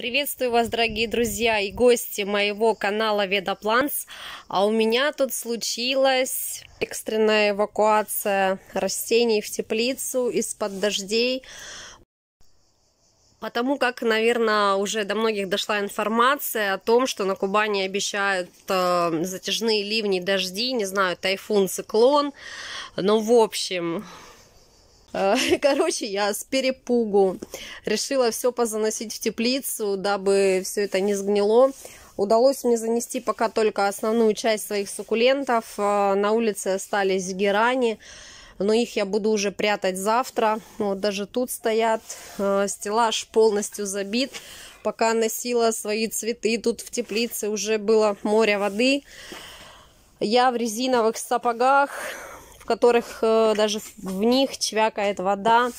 Приветствую вас, дорогие друзья и гости моего канала Ведопланс. А у меня тут случилась экстренная эвакуация растений в теплицу из-под дождей. Потому как, наверное, уже до многих дошла информация о том, что на Кубани обещают э, затяжные ливни, дожди, не знаю, тайфун, циклон. Но, ну, в общем, Э, короче, я с перепугу решила все позаносить в теплицу, дабы все это не сгнило. Удалось мне занести пока только основную часть своих суккулентов. Э, на улице остались герани, но их я буду уже прятать завтра. Вот даже тут стоят, э, стеллаж полностью забит. Пока носила свои цветы, тут в теплице уже было море воды. Я в резиновых сапогах, которых э, даже в них чвякает вода.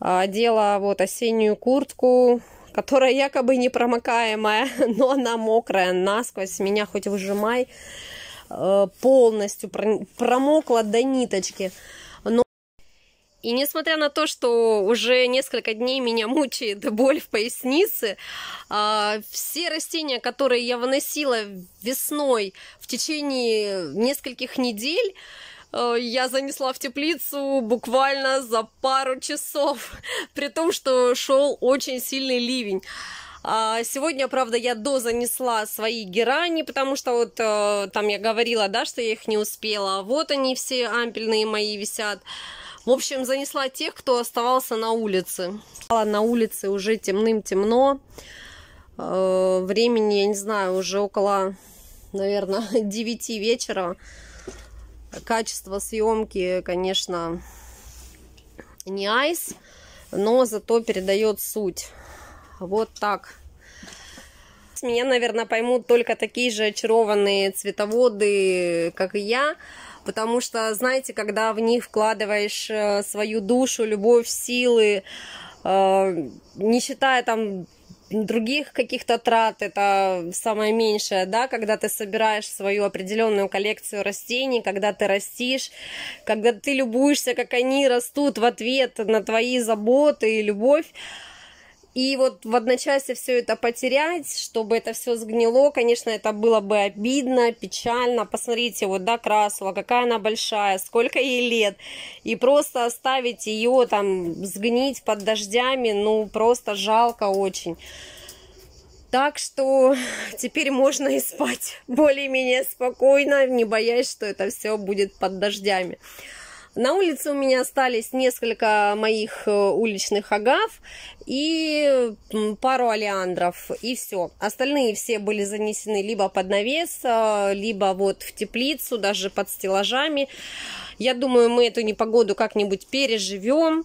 Одела а, вот осеннюю куртку, которая якобы непромокаемая, но она мокрая насквозь, меня хоть выжимай, э, полностью промокла до ниточки. Но... И несмотря на то, что уже несколько дней меня мучает боль в пояснице, а, все растения, которые я выносила весной в течение нескольких недель, Э, я занесла в теплицу буквально за пару часов, при том, что шел очень сильный ливень. А, сегодня, правда, я дозанесла свои герани, потому что вот э, там я говорила, да, что я их не успела. Вот они все ампельные мои висят. В общем, занесла тех, кто оставался на улице. На улице уже темным-темно. Э, времени, я не знаю, уже около, наверное, 9 вечера. Качество съемки, конечно, не айс, но зато передает суть. Вот так. Меня, наверное, поймут только такие же очарованные цветоводы, как и я. Потому что, знаете, когда в них вкладываешь э, свою душу, любовь, силы, э, не считая там других каких-то трат, это самое меньшее, да, когда ты собираешь свою определенную коллекцию растений, когда ты растишь, когда ты любуешься, как они растут в ответ на твои заботы и любовь, и вот в одночасье все это потерять, чтобы это все сгнило, конечно, это было бы обидно, печально. Посмотрите, вот, да, Красова, какая она большая, сколько ей лет. И просто оставить ее там сгнить под дождями, ну, просто жалко очень. Так что теперь можно и спать более-менее спокойно, не боясь, что это все будет под дождями. На улице у меня остались несколько моих э, уличных агав и пару алиандров, и все. Остальные все были занесены либо под навес, э, либо вот в теплицу, даже под стеллажами. Я думаю, мы эту непогоду как-нибудь переживем.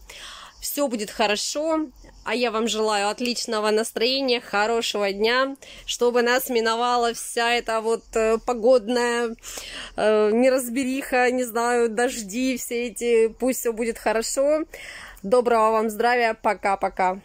Все будет хорошо. А я вам желаю отличного настроения, хорошего дня, чтобы нас миновала вся эта вот э, погодная э, неразбериха, не знаю, дожди, все эти, пусть все будет хорошо. Доброго вам здравия, пока-пока.